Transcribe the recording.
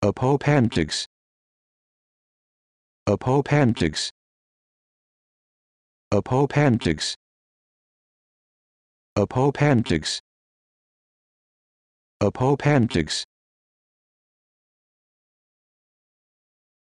Apopantix. Apopantix. Apopantix. Apopantix. Apopantix.